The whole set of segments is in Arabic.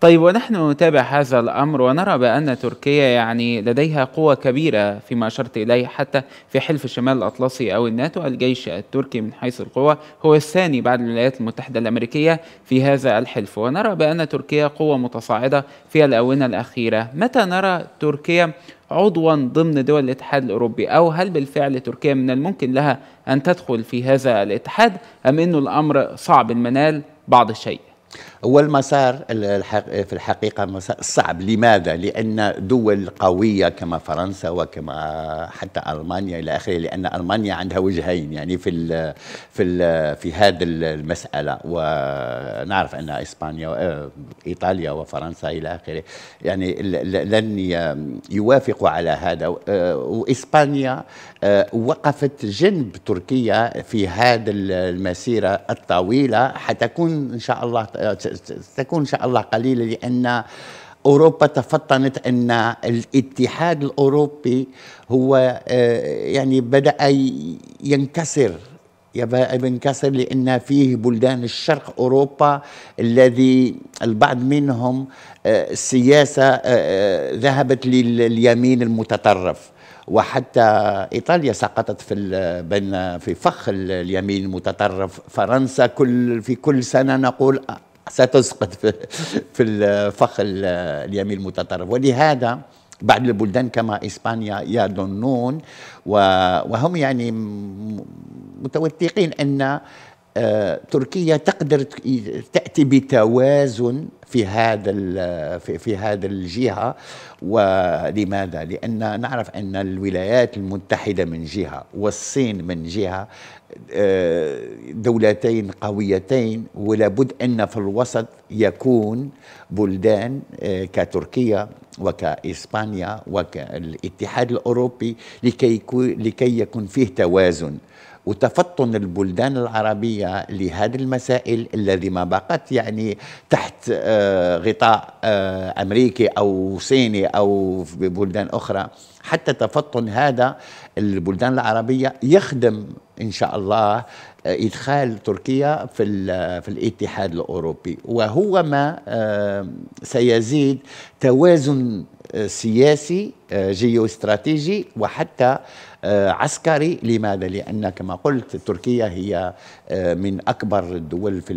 طيب ونحن نتابع هذا الأمر ونرى بأن تركيا يعني لديها قوة كبيرة فيما أشرت إليه حتى في حلف شمال الأطلسي أو الناتو الجيش التركي من حيث القوة هو الثاني بعد الولايات المتحدة الأمريكية في هذا الحلف ونرى بأن تركيا قوة متصاعدة في الآونة الأخيرة متى نرى تركيا عضوا ضمن دول الاتحاد الأوروبي أو هل بالفعل تركيا من الممكن لها أن تدخل في هذا الاتحاد أم أنه الأمر صعب المنال بعض الشيء؟ هو المسار في الحقيقة مسار صعب لماذا؟ لأن دول قوية كما فرنسا وكما حتى ألمانيا إلى آخره لأن ألمانيا عندها وجهين يعني في ال في ال في هذا المسألة ونعرف أن إسبانيا آه، إيطاليا وفرنسا إلى آخره يعني لن يوافقوا على هذا آه، وإسبانيا آه، وقفت جنب تركيا في هذا المسيرة الطويلة حتكون إن شاء الله ستكون إن شاء الله قليلة لأن اوروبا تفطنت ان الاتحاد الاوروبي هو آه، يعني بدا ينكسر ينكسر لان فيه بلدان الشرق اوروبا الذي البعض منهم السياسه آه، آه، ذهبت لليمين المتطرف وحتى ايطاليا سقطت في بين في فخ اليمين المتطرف فرنسا كل في كل سنه نقول ستسقط في في الفخ اليمين المتطرف ولهذا بعض البلدان كما اسبانيا يظنون وهم يعني متوثقين ان آه، تركيا تقدر تاتي بتوازن في هذا في, في هذا الجهه ولماذا؟ لان نعرف ان الولايات المتحده من جهه والصين من جهه آه، دولتين قويتين ولابد ان في الوسط يكون بلدان آه، كتركيا وكاسبانيا وكالاتحاد الاوروبي لكي لكي يكون فيه توازن وتفطن البلدان العربية لهذه المسائل الذي ما بقت يعني تحت آه، غطاء آه، أمريكي أو صيني أو في بلدان أخرى حتى تفطن هذا البلدان العربية يخدم إن شاء الله آه، إدخال تركيا في, في الاتحاد الأوروبي وهو ما سيزيد توازن سياسي آه، جيو استراتيجي وحتى آه، عسكري لماذا؟ لأن كما قلت تركيا هي آه، من أكبر الدول في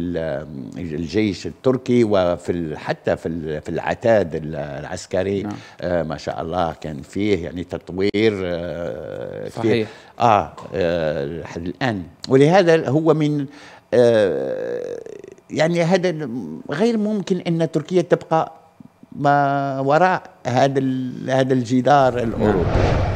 الجيش التركي وفي حتى في العتاد العسكري نعم. ما شاء الله كان فيه يعني تطوير صحيح آه, آه الآن ولهذا هو من يعني هذا غير ممكن أن تركيا تبقى ما وراء هذا هذا الجدار الاوروبي